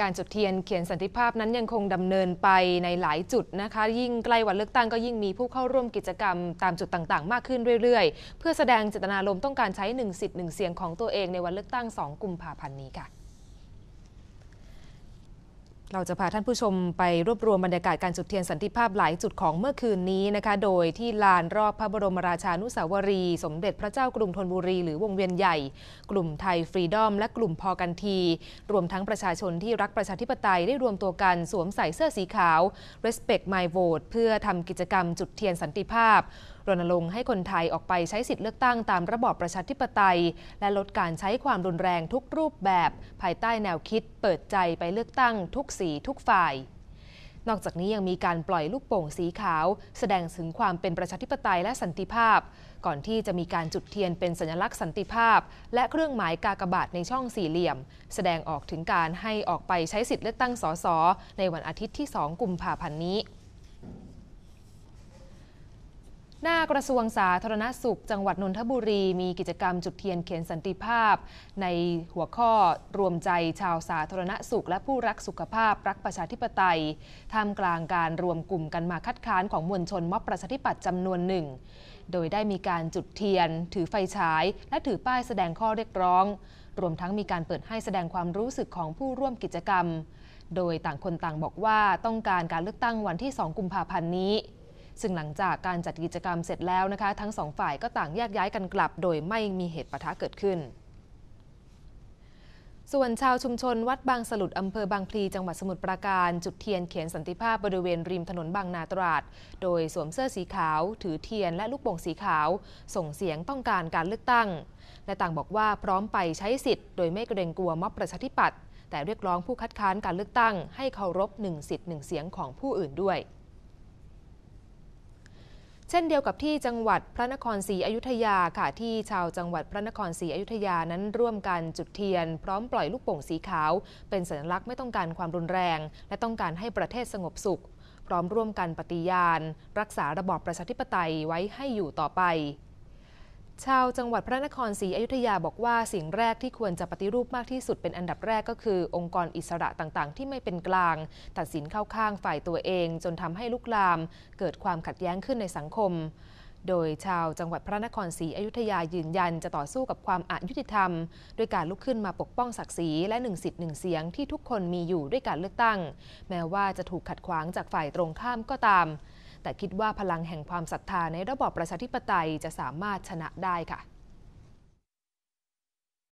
การจุดเทียนเขียนสันติภาพนั้นยังคงดำเนินไปในหลายจุดนะคะ ยิ่งใกล้วันเลือกตั้งก็ยิ่งมีผู้เข้าร่วมกิจกรรมตามจุดต่างๆมากขึ้นเรื่อยๆ เพื่อแสดงเจตนารมณ์ต้องการใช้หนึ่งสิทธิ์หนึ่งเสียงของตัวเองในวันเลือกตั้ง 2 กุมภาพันธ์นี้ค่ะเราจะพาท่านผู้ชมไปรวบรวมบรรยากาศการจุดเทียนสันติภาพหลายจุดของเมื่อคืนนี้นะคะโดยที่ลานรอบพระบรมราชานุสาวรี สมเด็จพระเจ้ากรุงธนบุรีหรือวงเวียนใหญ่ กลุ่มไทยฟรีดอมและกลุ่มพอกันที รวมทั้งประชาชนที่รักประชาธิปไตยได้รวมตัวกันสวมใส่เสื้อสีขาว Respect My Vote เพื่อทำกิจกรรมจุดเทียนสันติภาพรณรงค์ให้คนไทยออกไปใช้สิทธิเลือกตั้งตามระบอบประชาธิปไตย และลดการใช้ความรุนแรงทุกรูปแบบ ภายใต้แนวคิด เปิดใจไปเลือกตั้งทุกสีทุกฝ่าย นอกจากนี้ยังมีการปล่อยลูกโป่งสีขาว แสดงถึงความเป็นประชาธิปไตยและสันติภาพ ก่อนที่จะมีการจุดเทียนเป็นสัญลักษณ์สันติภาพ และเครื่องหมายกากบาทในช่องสี่เหลี่ยม แสดงออกถึงการให้ออกไปใช้สิทธิเลือกตั้งสสในวันอาทิตย์ที่ 2กุมภาพันธ์นี้หน้ากระทรวงสาธารณสุข จังหวัดนนทบุรี มีกิจกรรมจุดเทียนเขียนสันติภาพ ในหัวข้อรวมใจชาวสาธารณสุขและผู้รักสุขภาพรักประชาธิปไตยท่ามกลางการรวมกลุ่มกันมาคัดค้านของมวลชนม็อบประชาธิปัตย์จำนวนหนึ่งโดยได้มีการจุดเทียน ถือไฟฉาย และถือป้ายแสดงข้อเรียกร้อง รวมทั้งมีการเปิดให้แสดงความรู้สึกของผู้ร่วมกิจกรรม โดยต่างคนต่างบอกว่าต้องการการเลือกตั้งวันที่ 2 กุมภาพันธ์นี้ซึ่งหลังจากการจัดกิจกรรมเสร็จแล้วนะคะ ทั้งสองฝ่ายก็ต่างแยกย้ายกันกลับ โดยไม่มีเหตุปะทะเกิดขึ้น ส่วนชาวชุมชนวัดบางสลุดอำเภอบางพลีจังหวัดสมุทรปราการจุดเทียนเขียนสันติภาพบริเวณริมถนนบางนาตราดโดยสวมเสื้อสีขาว ถือเทียนและลูกโป่งสีขาว ส่งเสียงต้องการการเลือกตั้ง และต่างบอกว่าพร้อมไปใช้สิทธิ์โดยไม่เกรงกลัวม็อบประชาธิปัตย์แต่เรียกร้องผู้คัดค้านการเลือกตั้งให้เคารพหนึ่งสิทธิ์หนึ่งเสียงของผู้อื่นด้วยเช่นเดียวกับที่จังหวัดพระนครศรีอยุธยาค่ะที่ชาวจังหวัดพระนครศรีอยุธยานั้น ร่วมกันจุดเทียนพร้อมปล่อยลูกโป่งสีขาว เป็นสัญลักษณ์ไม่ต้องการความรุนแรง และต้องการให้ประเทศสงบสุข พร้อมร่วมกันปฏิญาณรักษาระบอบประชาธิปไตยไว้ให้อยู่ต่อไปชาวจังหวัดพระนครศรีอยุธยาบอกว่าสิ่งแรกที่ควรจะปฏิรูปมากที่สุดเป็นอันดับแรกก็คือองค์กรอิสระต่างๆ ที่ไม่เป็นกลาง ตัดสินเข้าข้างฝ่ายตัวเองจนทำให้ลุกลามเกิดความขัดแย้งขึ้นในสังคม โดยชาวจังหวัดพระนครศรีอยุธยายืนยันจะต่อสู้กับความอายุติธรรมด้วยการลุกขึ้นมาปกป้องศักดิ์ศรีและหนึ่งสิทธิ์หนึ่งเสียงที่ทุกคนมีอยู่ด้วยการเลือกตั้ง แม้ว่าจะถูกขัดขวางจากฝ่ายตรงข้ามก็ตามแต่คิดว่าพลังแห่งความศรัทธาในระบอบประชาธิปไตยจะสามารถชนะได้ค่ะ